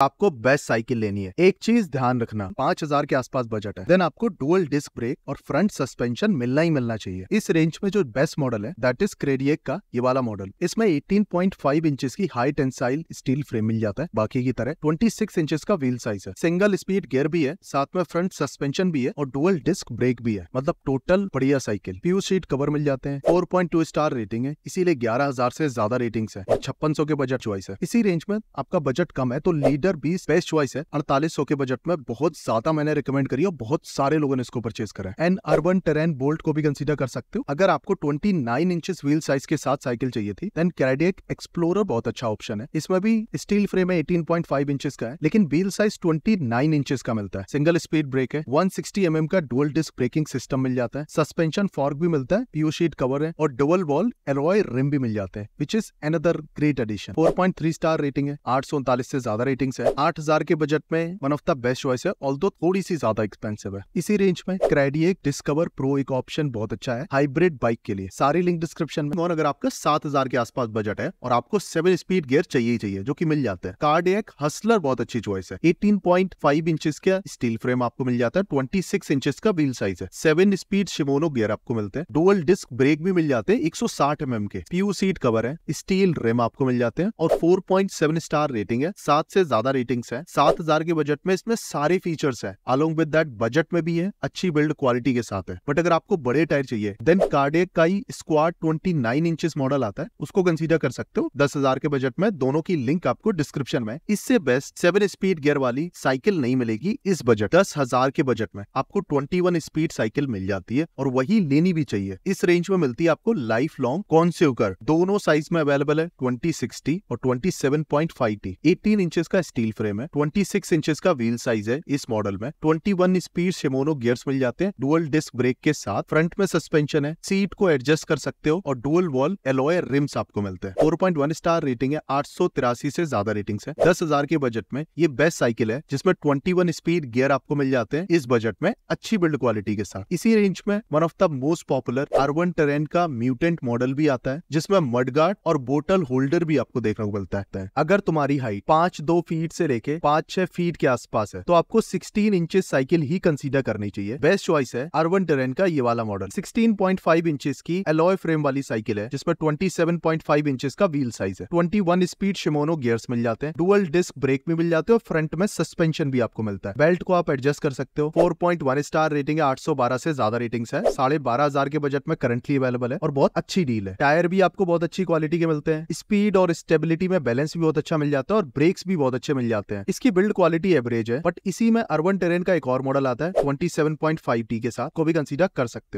आपको best cycle लेनी है एक चीज ध्यान रखना पांच हजार के आसपास बजट है देन आपको डुअल डिस्क ब्रेक और फ्रंट सस्पेंशन मिलना ही मिलना चाहिए इस रेंज में जो बेस्ट मॉडल है दैट इज क्रेडियक का ये वाला मॉडल इसमें 18.5 इंचेस की हाई टेंसाइल स्टील फ्रेम मिल जाता है बाकी की तरह ट्वेंटी सिक्स इंचेस का व्हील साइज है सिंगल स्पीड गियर भी है साथ में फ्रंट सस्पेंशन भी है और डुअल डिस्क ब्रेक भी है मतलब टोटल बढ़िया साइकिल प्यू सीट कवर मिल जाते हैं फोर स्टार रेटिंग है इसीलिए ग्यारह से ज्यादा रेटिंग है छप्पन के बजट चॉइस है इसी रेंज में आपका बजट कम है तो लीडर 2020 बेस्ट चॉइस है अड़तालीस के बजट में बहुत ज्यादा मैंने रिकमेंड करी और बहुत सारे लोगों ने इसको परचेज करा है एंड अर्बन टेरेन बोल्ट को भी कंसिडर कर सकते हो अगर आपको twenty nine inches wheel size के साथ साइकिल चाहिए थी देन कैडियक एक्सप्लोरर बहुत अच्छा ऑप्शन है इसमें भी स्टील फ्रेम है एटीन पॉइंट फाइव इंचेस का है लेकिन wheel size twenty nine inches का मिलता है सिंगल स्पीड ब्रेक है वन सिक्सटी एम का डुअल डिस्क ब्रेकिंग सिस्टम मिल जाता है सस्पेंशन फॉर्क भी मिलता है पीओ शीट कवर है और डबल वॉल एलॉय रिम भी मिल जाते हैं which is another great addition four point three star rating है आठ सौ उनतालीस से ज्यादा रेटिंग चॉइस है आठ हजार के बजट में one of the best choice है ऑल थोड़ी सी ज्यादा एक्सपेंसिव है इसी रेंज में क्रेडिएक डिस्कवर प्रो एक ऑप्शन बहुत अच्छा है हाइब्रिड बाइक के लिए सारी लिंक डिस्क्रिप्शन में और अगर आपका सात हजार के आसपास बजट है और आपको सेवन स्पीड गियर चाहिए ही चाहिए जो की मिल जाता है कार्डियक हसलर बहुत अच्छी चॉइस है एटीन पॉइंट फाइव इंचेस का स्टील फ्रेम आपको मिल जाता है ट्वेंटी सिक्स इंचेस का व्हील साइज है सेवन स्पीड शिमोनो गियर आपको मिलते हैं डुअल डिस्क ब्रेक भी मिल जाते हैं एक सौ साठ एम mm एम के पीयू सीट कवर है स्टील रेम आपको मिल जाते हैं और four point seven star rating है सात से ज्यादा ज्यादा रेटिंग्स है सात हजार के बजट में इसमें सारे फीचर्स है अलोंग विद दैट बजट में भी है अच्छी बिल्ड क्वालिटी के साथ है बट अगर आपको बड़े टायर चाहिए देन कार्डेक का ही Squad twenty nine inches model आता है उसको कंसिडर कर सकते हो दस हजार के बजट में दोनों की लिंक आपको डिस्क्रिप्शन में इससे बेस्ट सेवन स्पीड गियर वाली साइकिल नहीं मिलेगी इस बजट दस हजार के बजट में आपको ट्वेंटी वन स्पीड साइकिल मिल जाती है और वही लेनी भी चाहिए इस रेंज में मिलती है आपको लाइफ लॉन्ग कॉन्स्यूकर दोनों साइज में अवेलेबल है ट्वेंटी सिक्सटी और twenty seven point five T eighteen inches का स्टील फ्रेम है 26 इंचेस का व्हील साइज है इस मॉडल में 21 स्पीड शिमोनो गियर्स मिल जाते हैं डुअल डिस्क ब्रेक के साथ फ्रंट में सस्पेंशन है सीट को एडजस्ट कर सकते हो और डुअल वॉल एलोय रिम्स आपको मिलते हैं फोर स्टार रेटिंग है आठ से ज्यादा रेटिंग है दस के बजट में ये बेस्ट साइकिल है जिसमें ट्वेंटी स्पीड गियर आपको मिल जाते हैं इस बजट में अच्छी बिल्ड क्वालिटी के साथ इसी रेंज में one of the most popular Urban Terrain का म्यूटेंट मॉडल भी आता है जिसमें मडगार्ड और बोटल होल्डर भी आपको देखने को मिलता है अगर तुम्हारी हाइट पांच दो फीट फीट से लेके पांच छह फीट के आसपास है तो आपको सिक्सटीन इंचेस साइकिल ही कंसीडर करनी चाहिए बेस्ट चॉइस है अर्वन टेरेन का ये वाला model sixteen point five inches की एलोय फ्रेम वाली साइकिल है जिसमें twenty seven point five inches का व्हील साइज है twenty one speed Shimano gears मिल जाते हैं डुअल डिस्क ब्रेक भी मिल जाते हैं और फ्रंट में सस्पेंशन भी आपको मिलता है बेल्ट को आप एडजस्ट कर सकते हो four point one star rating है आठ सौ बारह से ज्यादा रेटिंग है साढ़े बारह हजार के बजट में करंटली अवेलेबल है और बहुत अच्छी डील है टायर भी आपको बहुत अच्छी क्वालिटी के मिलते हैं स्पीड और स्टेबिलिटी में बैलेंस भी बहुत अच्छा मिल जाता है और ब्रेक्स भी बहुत अच्छे अच्छे मिल जाते हैं इसकी बिल्ड क्वालिटी एवरेज है बट इसी में अर्बन टेरेन का एक और मॉडल आता है ट्वेंटी के साथ को भी कंसिडर कर सकते हो